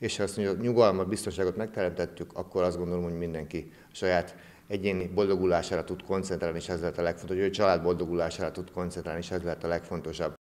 és ha azt mondja, nyugalmat, biztonságot megteremtettük, akkor azt gondolom, hogy mindenki a saját egyéni boldogulására tud koncentrálni, és ez lehet a legfontosabb, hogy a család boldogulására tud koncentrálni, és ez lehet a legfontosabb.